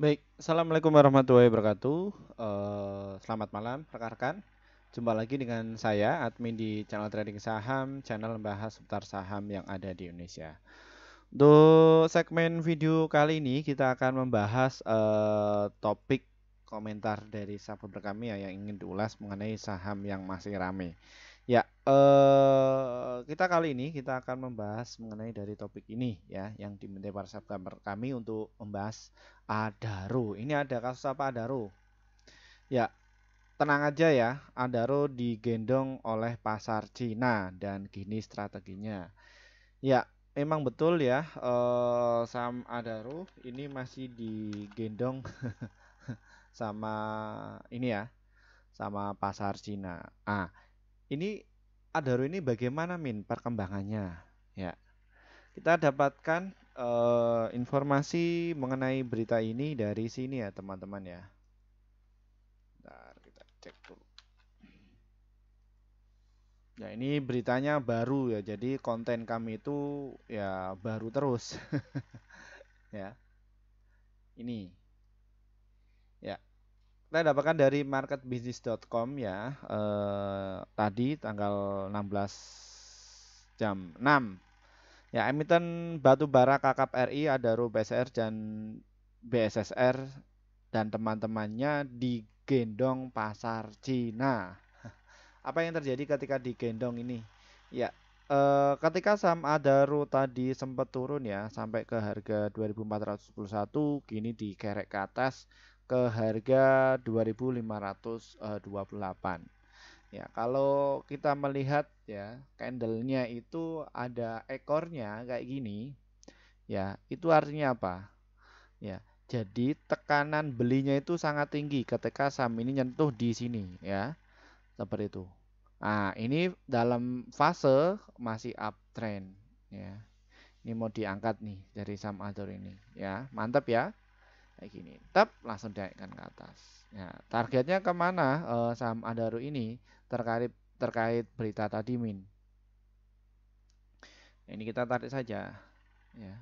Baik, assalamualaikum warahmatullahi wabarakatuh. Eh, selamat malam rekan-rekan. Jumpa lagi dengan saya admin di channel trading saham, channel membahas seputar saham yang ada di Indonesia. Untuk segmen video kali ini kita akan membahas eh, topik komentar dari sahabat kami ya, yang ingin diulas mengenai saham yang masih ramai. Ya, eh, kita kali ini kita akan membahas mengenai dari topik ini ya, yang diminta para subscriber kami untuk membahas Adaro. Ini ada kasus apa Adaro? Ya, tenang aja ya, Adaro digendong oleh pasar Cina dan gini strateginya. Ya, memang betul ya, eh, saham Adaro ini masih digendong sama ini ya, sama pasar Cina. Ah, ini Adaro ini bagaimana Min perkembangannya? Ya. Kita dapatkan uh, informasi mengenai berita ini dari sini ya, teman-teman ya. Bentar, kita cek dulu. Ya, ini beritanya baru ya. Jadi konten kami itu ya baru terus. ya. Ini kita dapatkan dari marketbusiness.com ya eh, tadi tanggal 16 jam 6. Ya emiten batu bara Kakap RI ada RU BSR dan BSSR dan teman-temannya digendong pasar Cina. Apa yang terjadi ketika digendong ini? Ya, eh, ketika saham Adaro tadi sempat turun ya sampai ke harga 2411 kini dikerek ke atas ke harga 2528 eh, ya kalau kita melihat ya candlenya itu ada ekornya kayak gini ya itu artinya apa ya jadi tekanan belinya itu sangat tinggi ketika saham ini nyentuh di sini ya seperti itu nah ini dalam fase masih uptrend ya ini mau diangkat nih dari saham Azor ini ya mantap ya kayak gini tap langsung dinaikkan ke atas ya, targetnya kemana eh, saham Adaro ini terkait terkait berita tadi min ini kita tarik saja ya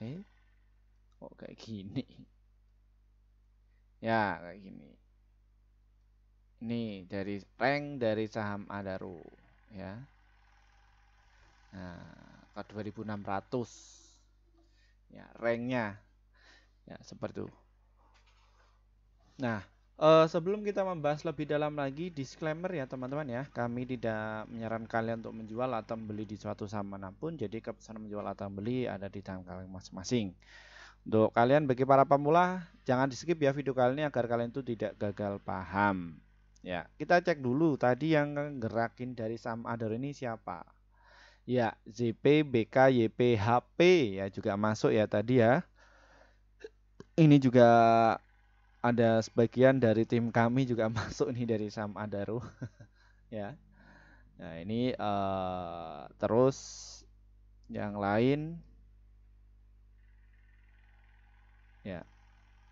eh kok kayak gini ya kayak gini nih dari rank dari saham Adaro, ya nah ke 2600 ya ranknya ya seperti itu nah Uh, sebelum kita membahas lebih dalam lagi, disclaimer ya teman-teman ya, kami tidak menyarankan kalian untuk menjual atau membeli di suatu saham manapun, jadi keputusan menjual atau membeli ada di tangan kalian masing-masing. Untuk kalian bagi para pemula, jangan di skip ya video kali ini agar kalian itu tidak gagal paham. Ya, kita cek dulu tadi yang gerakin dari saham Ador ini siapa. Ya, ZP, BK, YP, HP ya juga masuk ya tadi ya. Ini juga ada sebagian dari tim kami juga masuk nih dari Sam Adaru. ya. Nah, ini uh, terus yang lain ya.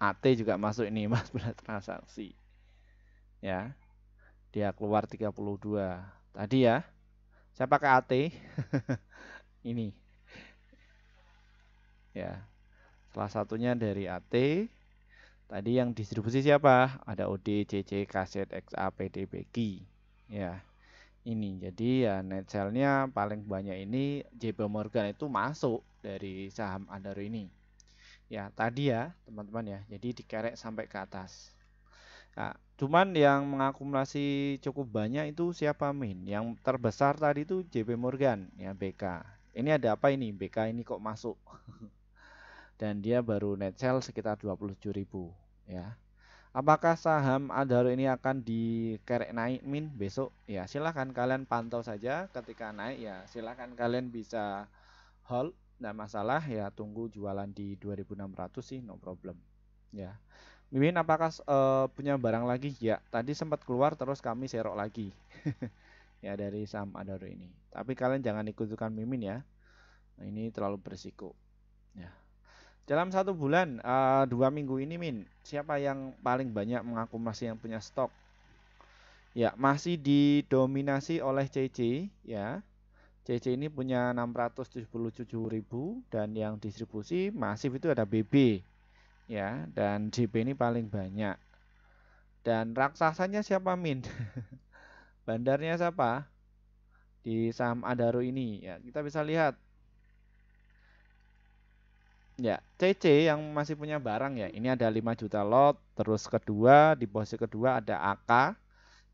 AT juga masuk ini Mas berat transaksi. Ya. Dia keluar 32 tadi ya. Saya pakai AT. ini. Ya. Salah satunya dari AT. Tadi yang distribusi siapa? Ada OD, CC, KZ, XA, PD, Ya. Ini jadi ya net sellnya paling banyak ini JP Morgan itu masuk dari saham Andaru ini. Ya, tadi ya, teman-teman ya. Jadi dikerek sampai ke atas. Nah, cuman yang mengakumulasi cukup banyak itu siapa Min? Yang terbesar tadi itu JP Morgan ya BK. Ini ada apa ini? BK ini kok masuk? Dan dia baru net sell sekitar 27.000 ya. Apakah saham Adaro ini akan dikerek naik min besok? Ya silahkan kalian pantau saja ketika naik ya silahkan kalian bisa hold nggak masalah ya tunggu jualan di 2600 sih no problem ya. Mimin apakah uh, punya barang lagi? Ya, tadi sempat keluar terus kami serok lagi. ya dari saham Adaro ini. Tapi kalian jangan ikutkan Mimin ya. Nah, ini terlalu berisiko. Ya. Dalam satu bulan, uh, dua minggu ini Min, siapa yang paling banyak mengakumulasi yang punya stok? Ya, masih didominasi oleh CC ya. CC ini punya 677.000 dan yang distribusi masif itu ada BB ya dan JP ini paling banyak dan raksasanya siapa Min bandarnya siapa di saham Adaro ini ya kita bisa lihat ya CC yang masih punya barang ya ini ada 5 juta lot terus kedua di posisi kedua ada AK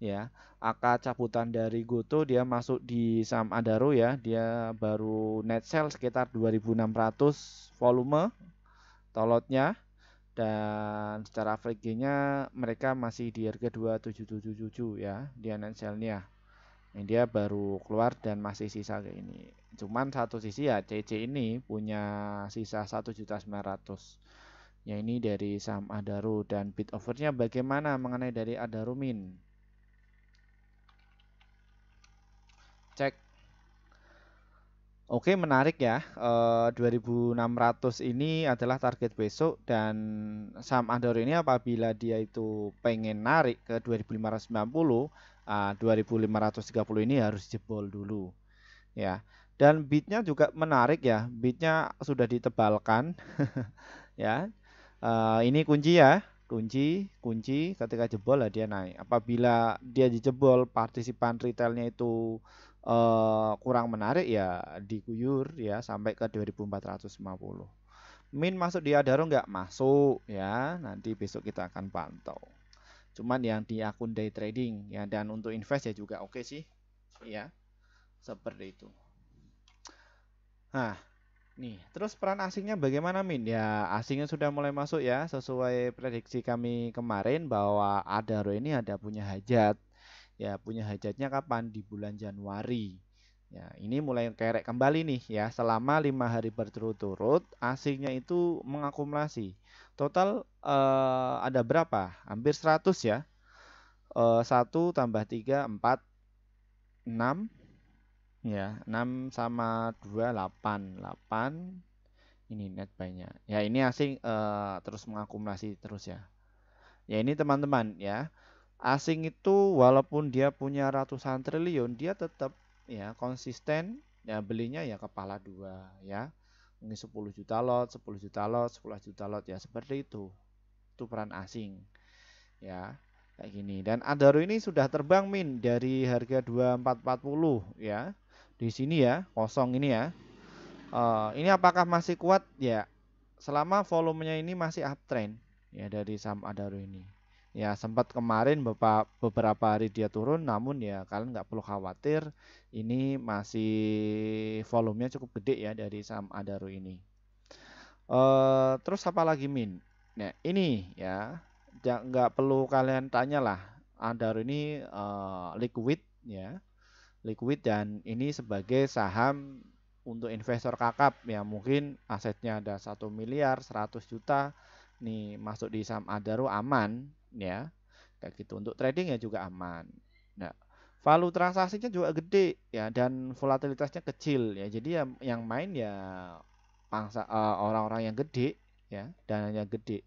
ya AK cabutan dari Goto dia masuk di saham Adaro ya dia baru net sell sekitar 2600 volume tolotnya dan secara average-nya mereka masih di harga 2777 ya di NSL-nya. Ini dia baru keluar dan masih sisa kayak ini. Cuman satu sisi ya CC ini punya sisa 1.900. Ya ini dari saham Adaro dan bid overnya bagaimana mengenai dari Adaro Min? Oke, menarik ya. E, eh, 2600 ini adalah target besok dan saham Andor ini apabila dia itu pengen narik ke 2590, uh, 2530 ini harus jebol dulu. Ya. Dan beatnya juga menarik ya. Beatnya sudah ditebalkan. ya. E, ini kunci ya. Kunci, kunci ketika jebol lah dia naik. Apabila dia dijebol partisipan retailnya itu Eh, kurang menarik ya diguyur ya sampai ke 2450. Min masuk di Adaro nggak masuk ya. Nanti besok kita akan pantau. Cuman yang di akun day trading ya dan untuk invest ya juga oke sih. Ya. Seperti itu. Nah, nih, terus peran asingnya bagaimana Min? Ya, asingnya sudah mulai masuk ya sesuai prediksi kami kemarin bahwa Adaro ini ada punya hajat ya punya hajatnya kapan di bulan Januari ya ini mulai kerek kembali nih ya selama lima hari berturut-turut asingnya itu mengakumulasi total eh, ada berapa hampir 100 ya eh, 1 tambah 3 4 6 ya 6 sama 2 8 8 ini net banyak ya ini asing eh, terus mengakumulasi terus ya ya ini teman-teman ya asing itu walaupun dia punya ratusan triliun dia tetap ya konsisten ya belinya ya kepala dua ya mungkin 10 juta lot 10 juta lot 10 juta lot ya seperti itu itu peran asing ya kayak gini dan Adaro ini sudah terbang min dari harga 2440 ya di sini ya kosong ini ya uh, ini apakah masih kuat ya selama volumenya ini masih uptrend ya dari saham Adaro ini ya sempat kemarin bapak beberapa hari dia turun namun ya kalian nggak perlu khawatir ini masih volumenya cukup gede ya dari saham Adaro ini uh, terus apa lagi min nah ini ya nggak perlu kalian tanya lah Adaro ini uh, liquid ya liquid dan ini sebagai saham untuk investor kakap ya mungkin asetnya ada satu miliar 100 juta nih masuk di saham Adaro aman ya kayak gitu untuk trading ya juga aman nah value transaksinya juga gede ya dan volatilitasnya kecil ya jadi ya yang main ya pangsa orang eh, orang-orang yang gede ya Dan dananya gede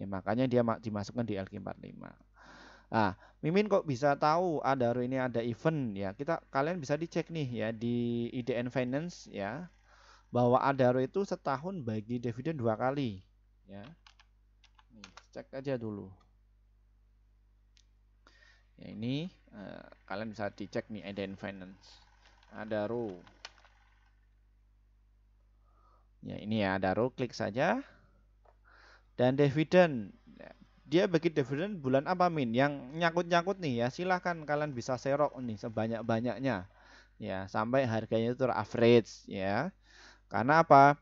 ya makanya dia dimasukkan di LQ45 Ah, Mimin kok bisa tahu ada hari ini ada event ya. Kita kalian bisa dicek nih ya di IDN Finance ya bahwa Adaro itu setahun bagi dividen dua kali ya. Nih, cek aja dulu ya ini uh, kalian bisa dicek nih Eden Finance ada row ya ini ya ada row klik saja dan dividen ya, dia bagi dividen bulan apa min yang nyangkut-nyangkut nih ya silahkan kalian bisa serok nih sebanyak-banyaknya ya sampai harganya itu average ya karena apa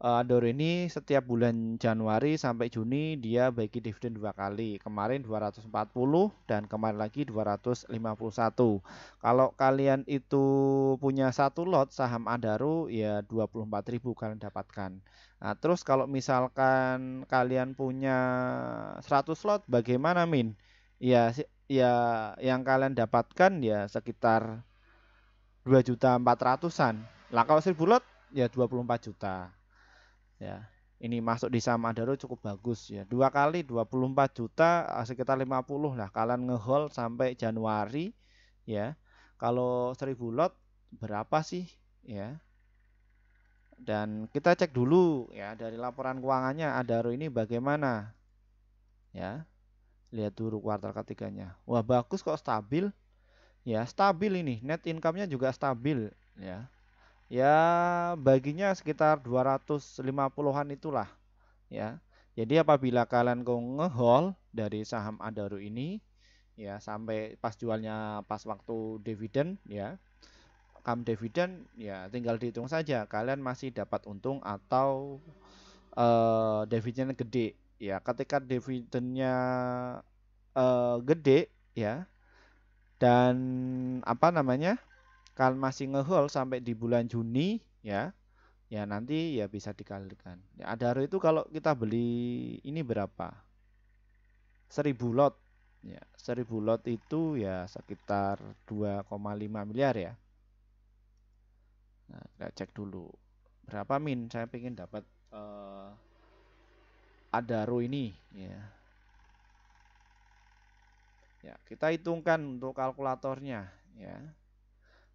Eh, Andor ini setiap bulan Januari sampai Juni dia bagi dividen dua kali. Kemarin 240 dan kemarin lagi 251. Kalau kalian itu punya satu lot saham Adaro ya 24.000 kalian dapatkan. Nah, terus kalau misalkan kalian punya 100 lot bagaimana Min? Ya ya yang kalian dapatkan ya sekitar dua juta an Lah kalau 1000 lot ya 24 juta ya ini masuk di saham Adaro cukup bagus ya dua kali 24 juta eh, sekitar 50 lah kalian ngehold sampai Januari ya kalau 1000 lot berapa sih ya dan kita cek dulu ya dari laporan keuangannya Adaro ini bagaimana ya lihat dulu kuartal ketiganya wah bagus kok stabil ya stabil ini net income-nya juga stabil ya ya baginya sekitar 250-an itulah ya. Jadi apabila kalian kau ngehol dari saham Adaro ini ya sampai pas jualnya pas waktu dividen ya kam dividen ya tinggal dihitung saja kalian masih dapat untung atau uh, eh, dividennya gede ya ketika dividennya uh, eh, gede ya dan apa namanya kalian masih ngehold sampai di bulan Juni ya ya nanti ya bisa dikalikan ya, adaro itu kalau kita beli ini berapa 1000 lot ya 1000 lot itu ya sekitar 2,5 miliar ya nah kita cek dulu berapa min saya ingin dapat uh, adaro ini ya ya kita hitungkan untuk kalkulatornya ya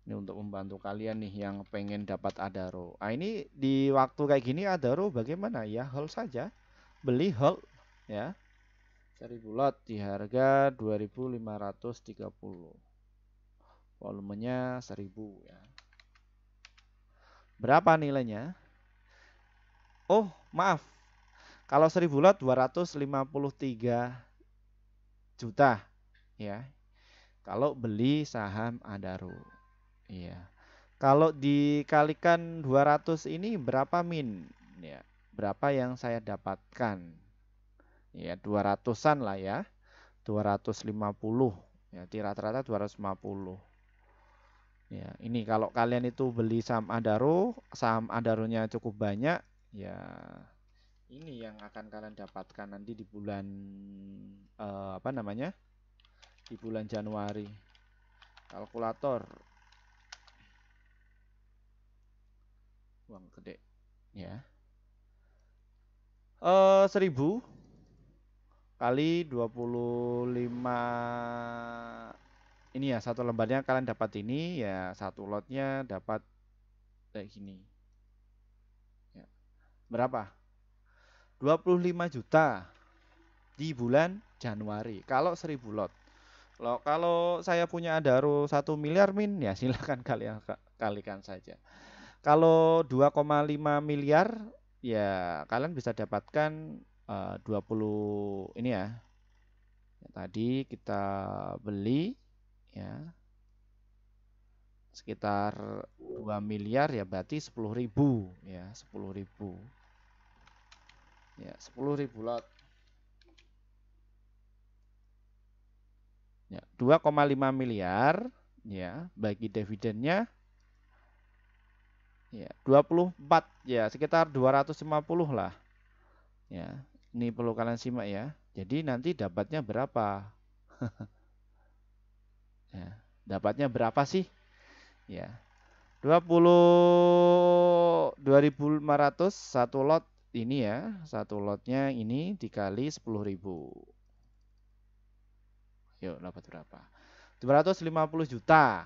ini untuk membantu kalian nih yang pengen dapat adaro. Nah, ini di waktu kayak gini adaro bagaimana? Ya hold saja. Beli hold ya. 1000 lot di harga 2530. Volumenya 1000 ya. Berapa nilainya? Oh, maaf. Kalau 1000 lot 253 juta ya. Kalau beli saham Adaro. Iya. Kalau dikalikan 200 ini berapa min? Ya, berapa yang saya dapatkan? Ya, 200-an lah ya. 250. Ya, rata-rata 250. Ya, ini kalau kalian itu beli saham Adaro, saham Adaronya cukup banyak, ya ini yang akan kalian dapatkan nanti di bulan eh, apa namanya? di bulan Januari. Kalkulator uang gede ya eh seribu kali 25 ini ya satu lembarnya kalian dapat ini ya satu lotnya dapat kayak gini ya. berapa 25 juta di bulan Januari kalau 1000 lot lo, kalau saya punya adaro satu miliar min ya silahkan kalian kalikan saja kalau 2,5 miliar ya kalian bisa dapatkan eh, uh, 20 ini ya. ya. Tadi kita beli ya sekitar 2 miliar ya berarti 10.000 ya 10.000 ya 10.000 lot ya 2,5 miliar ya bagi dividennya ya 24 ya sekitar 250 lah ya ini perlu kalian simak ya jadi nanti dapatnya berapa ya, dapatnya berapa sih ya lima ratus satu lot ini ya satu lotnya ini dikali 10.000 yuk dapat berapa 250 juta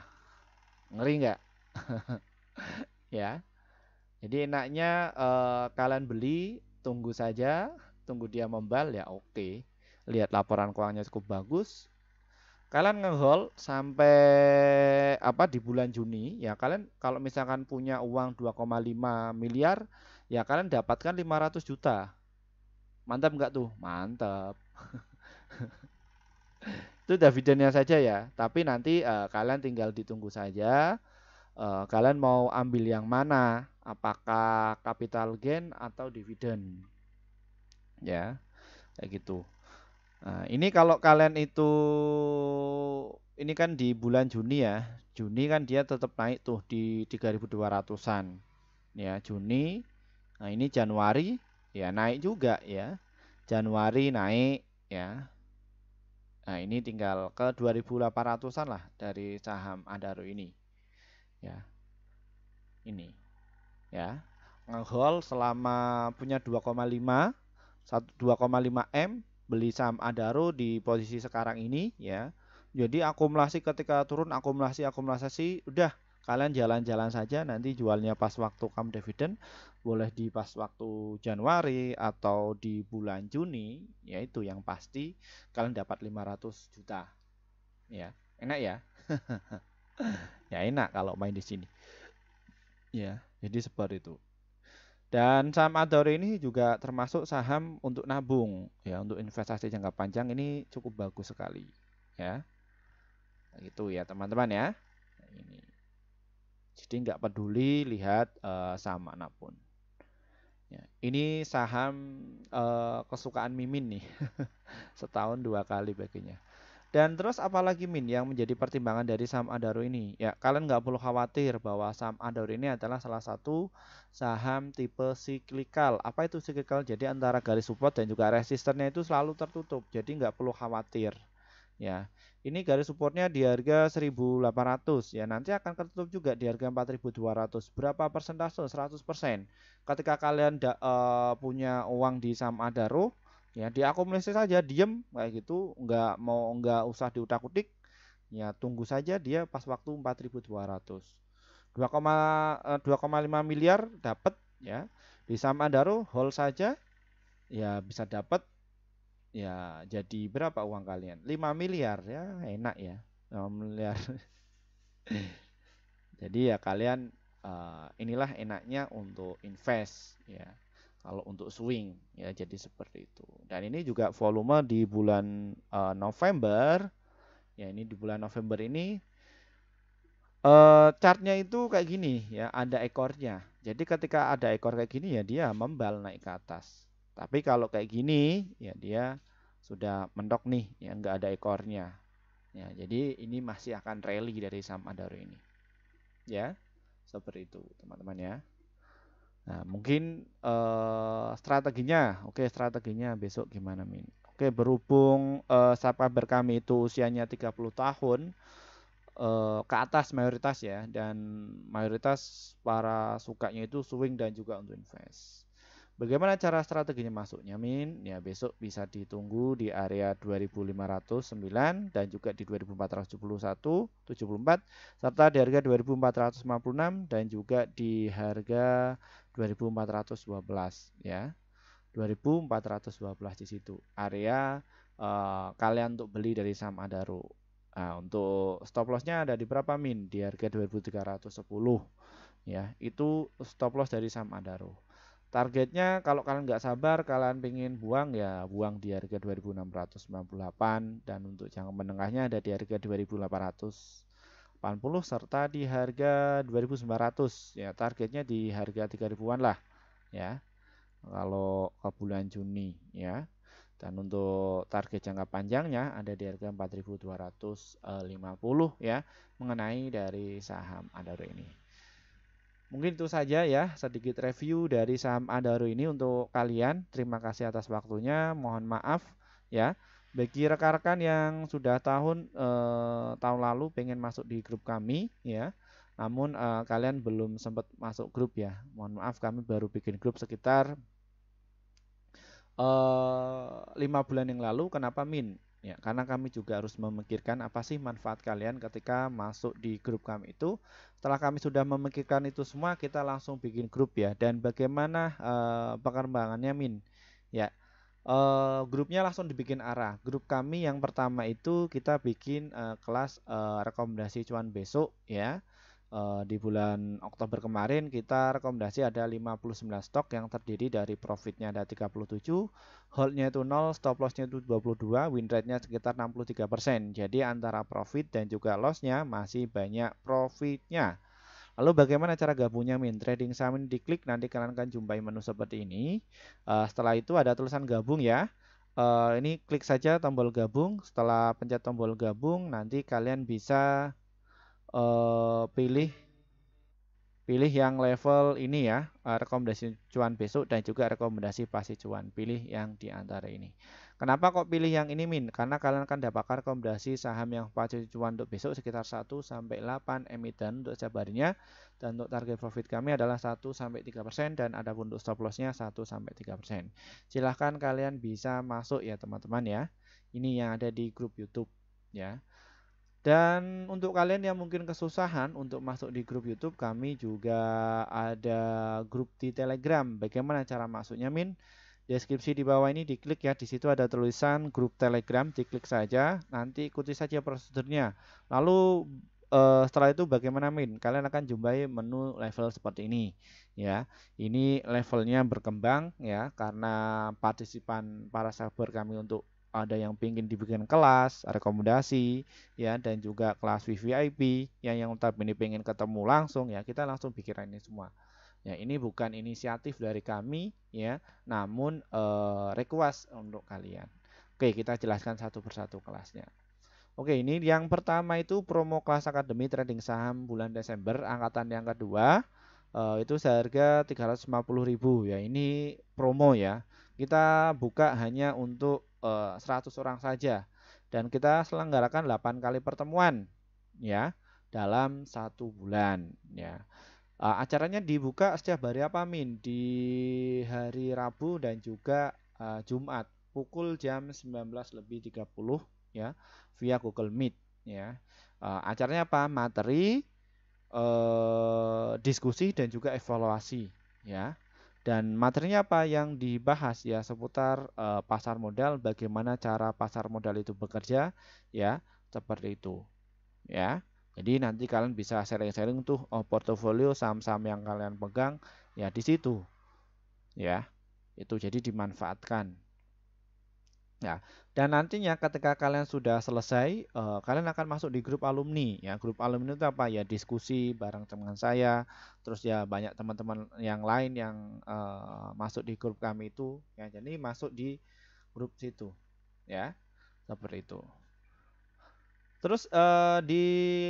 ngeri nggak ya. Jadi enaknya eh, kalian beli, tunggu saja, tunggu dia membal ya oke. Lihat laporan keuangannya cukup bagus. Kalian ngehold sampai apa di bulan Juni ya kalian kalau misalkan punya uang 2,5 miliar ya kalian dapatkan 500 juta. Mantap nggak tuh? Mantap. itu dividennya saja ya tapi nanti uh, kalian tinggal ditunggu saja e, kalian mau ambil yang mana apakah capital gain atau dividen ya kayak gitu nah, ini kalau kalian itu ini kan di bulan Juni ya Juni kan dia tetap naik tuh di 3200an ya Juni nah ini Januari ya naik juga ya Januari naik ya nah ini tinggal ke 2800an lah dari saham Adaro ini ya ini ya ngehold selama punya 2,5 2,5 M beli saham Adaro di posisi sekarang ini ya jadi akumulasi ketika turun akumulasi akumulasi udah kalian jalan-jalan saja nanti jualnya pas waktu kam dividen boleh di pas waktu Januari atau di bulan Juni yaitu yang pasti kalian dapat 500 juta ya enak ya ya enak kalau main di sini ya jadi seperti itu dan saham ador ini juga termasuk saham untuk nabung ya untuk investasi jangka panjang ini cukup bagus sekali ya gitu ya teman-teman ya ini jadi nggak peduli lihat uh, saham manapun ya, ini saham uh, kesukaan mimin nih setahun dua kali baginya dan terus apalagi Min yang menjadi pertimbangan dari saham Adaro ini? Ya, kalian nggak perlu khawatir bahwa saham Adaro ini adalah salah satu saham tipe siklikal. Apa itu siklikal? Jadi antara garis support dan juga resistennya itu selalu tertutup. Jadi nggak perlu khawatir. Ya, ini garis supportnya di harga 1.800 ya nanti akan tertutup juga di harga 4.200 berapa persentase 100% ketika kalian da, e, punya uang di saham Adaro ya diakumulasi saja diem kayak gitu nggak mau nggak usah diutak utik ya tunggu saja dia pas waktu 4.200 2,5 eh, miliar dapat ya di Daru hold saja ya bisa dapat ya jadi berapa uang kalian 5 miliar ya enak ya 5 miliar jadi ya kalian uh, inilah enaknya untuk invest ya kalau untuk swing ya jadi seperti itu dan ini juga volume di bulan uh, November ya ini di bulan November ini uh, chartnya itu kayak gini ya ada ekornya jadi ketika ada ekor kayak gini ya dia membal naik ke atas tapi kalau kayak gini ya dia sudah mendok nih ya nggak ada ekornya ya jadi ini masih akan rally dari saham Adaro ini ya seperti itu teman-teman ya Nah, mungkin uh, strateginya, oke okay, strateginya besok gimana Min? Oke, okay, berhubung uh, eh, subscriber kami itu usianya 30 tahun uh, ke atas mayoritas ya dan mayoritas para sukanya itu swing dan juga untuk invest. Bagaimana cara strateginya masuknya Min? Ya, besok bisa ditunggu di area 2509 dan juga di 2471 74 serta di harga 2456 dan juga di harga 2412 ya. 2412 di situ. Area uh, kalian untuk beli dari saham Adaro. Nah, untuk stop lossnya ada di berapa min? Di harga 2310 ya. Itu stop loss dari saham Adaro. Targetnya kalau kalian nggak sabar, kalian pingin buang ya buang di harga 2698 dan untuk jangka menengahnya ada di harga 2800 80 serta di harga 2.900 ya targetnya di harga 3.000-an lah ya kalau ke bulan Juni ya dan untuk target jangka panjangnya ada di harga 4.250 ya mengenai dari saham Adaro ini mungkin itu saja ya sedikit review dari saham Adaro ini untuk kalian terima kasih atas waktunya mohon maaf ya bagi rekan-rekan yang sudah tahun eh, tahun lalu pengen masuk di grup kami ya namun eh, kalian belum sempat masuk grup ya mohon maaf kami baru bikin grup sekitar eh, lima bulan yang lalu kenapa min ya karena kami juga harus memikirkan apa sih manfaat kalian ketika masuk di grup kami itu setelah kami sudah memikirkan itu semua kita langsung bikin grup ya dan bagaimana eh, perkembangannya perkembangannya min ya uh, grupnya langsung dibikin arah. Grup kami yang pertama itu kita bikin uh, kelas uh, rekomendasi cuan besok ya. Uh, di bulan Oktober kemarin kita rekomendasi ada 59 stok yang terdiri dari profitnya ada 37, holdnya itu 0, stop lossnya itu 22, win rate-nya sekitar 63%. Jadi antara profit dan juga lossnya masih banyak profitnya. Lalu bagaimana cara gabungnya Min? Trading saham ini diklik, nanti kalian akan jumpai menu seperti ini. Uh, setelah itu ada tulisan gabung ya. Uh, ini klik saja tombol gabung. Setelah pencet tombol gabung, nanti kalian bisa uh, pilih pilih yang level ini ya, rekomendasi cuan besok dan juga rekomendasi pasti cuan. Pilih yang di antara ini. Kenapa kok pilih yang ini min? Karena kalian akan dapatkan rekomendasi saham yang wajib cuan untuk besok sekitar 1 sampai 8 emiten untuk sabarnya. dan untuk target profit kami adalah 1 sampai 3% dan ada untuk stop lossnya 1 sampai 3%. Silahkan kalian bisa masuk ya teman-teman ya. Ini yang ada di grup YouTube ya. Dan untuk kalian yang mungkin kesusahan untuk masuk di grup YouTube kami juga ada grup di Telegram. Bagaimana cara masuknya min? deskripsi di bawah ini diklik ya. Di situ ada tulisan grup Telegram, diklik saja. Nanti ikuti saja prosedurnya. Lalu uh, setelah itu bagaimana min? Kalian akan jumpai menu level seperti ini ya. Ini levelnya berkembang ya karena partisipan para subscriber kami untuk ada yang ingin dibikin kelas, rekomendasi, ya, dan juga kelas VVIP ya, yang yang tetap ini pengen ketemu langsung ya, kita langsung pikiran ini semua. Ya, ini bukan inisiatif dari kami ya, namun e, request untuk kalian. Oke, kita jelaskan satu persatu kelasnya. Oke, ini yang pertama itu promo kelas akademi trading saham bulan Desember angkatan yang kedua. Uh, itu seharga 350.000 ya. Ini promo ya. Kita buka hanya untuk uh, eh, 100 orang saja dan kita selenggarakan 8 kali pertemuan ya dalam satu bulan ya Uh, acaranya dibuka setiap hari apa Min? Di hari Rabu dan juga uh, Jumat pukul jam 19 lebih 30 ya via Google Meet ya. Uh, acaranya apa? Materi uh, diskusi dan juga evaluasi ya. Dan materinya apa yang dibahas ya seputar uh, pasar modal, bagaimana cara pasar modal itu bekerja ya, seperti itu. Ya. Jadi nanti kalian bisa sharing-sharing tuh oh, portofolio saham-saham yang kalian pegang ya di situ. Ya. Itu jadi dimanfaatkan. Ya, dan nantinya ketika kalian sudah selesai, eh, kalian akan masuk di grup alumni. Ya, grup alumni itu apa ya? Diskusi bareng teman saya, terus ya banyak teman-teman yang lain yang eh, masuk di grup kami itu. Ya, jadi masuk di grup situ. Ya, seperti itu. Terus uh, di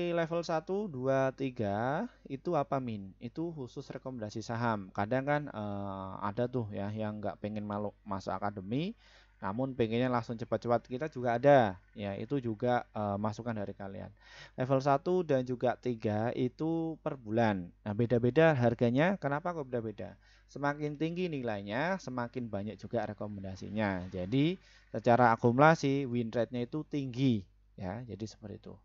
level 1, 2, 3 itu apa min? Itu khusus rekomendasi saham. Kadang kan uh, ada tuh ya yang nggak pengen malu masuk akademi, namun pengennya langsung cepat-cepat kita juga ada. Ya itu juga uh, masukan dari kalian. Level 1 dan juga 3 itu per bulan. Nah beda-beda harganya. Kenapa kok beda-beda? Semakin tinggi nilainya, semakin banyak juga rekomendasinya. Jadi secara akumulasi win rate-nya itu tinggi ya jadi seperti itu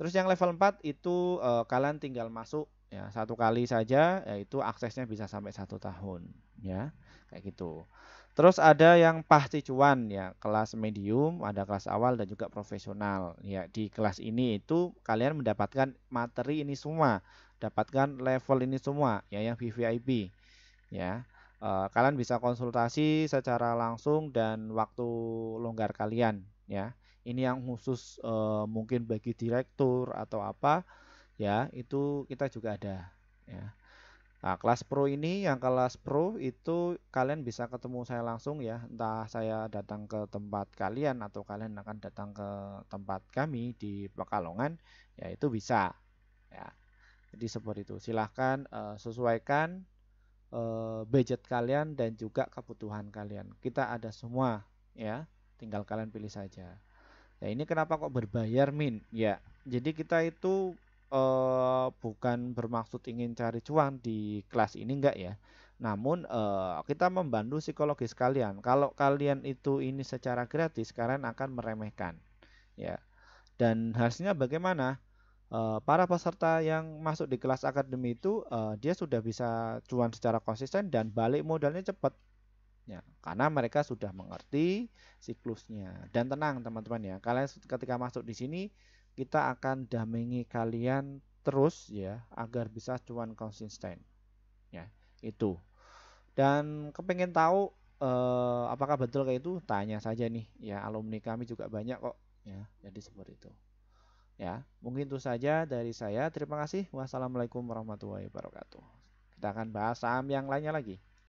terus yang level 4 itu e, kalian tinggal masuk ya satu kali saja yaitu aksesnya bisa sampai satu tahun ya kayak gitu terus ada yang pasti cuan ya kelas medium ada kelas awal dan juga profesional ya di kelas ini itu kalian mendapatkan materi ini semua dapatkan level ini semua ya yang VVIP ya e, kalian bisa konsultasi secara langsung dan waktu longgar kalian ya ini yang khusus e, mungkin bagi direktur atau apa ya itu kita juga ada ya nah kelas pro ini yang kelas pro itu kalian bisa ketemu saya langsung ya entah saya datang ke tempat kalian atau kalian akan datang ke tempat kami di Pekalongan ya itu bisa ya jadi seperti itu silahkan e, sesuaikan eh, budget kalian dan juga kebutuhan kalian kita ada semua ya tinggal kalian pilih saja Nah, ini kenapa kok berbayar min? Ya, jadi kita itu uh, bukan bermaksud ingin cari cuan di kelas ini enggak ya. Namun uh, kita membantu psikologis kalian. Kalau kalian itu ini secara gratis, kalian akan meremehkan. Ya. Dan hasilnya bagaimana? Uh, para peserta yang masuk di kelas akademi itu uh, dia sudah bisa cuan secara konsisten dan balik modalnya cepat siklusnya karena mereka sudah mengerti siklusnya dan tenang teman-teman ya kalian ketika masuk di sini kita akan dampingi kalian terus ya agar bisa cuan konsisten ya itu dan kepengen tahu eh, apakah betul kayak itu tanya saja nih ya alumni kami juga banyak kok ya jadi seperti itu ya mungkin itu saja dari saya terima kasih wassalamualaikum warahmatullahi wabarakatuh kita akan bahas saham yang lainnya lagi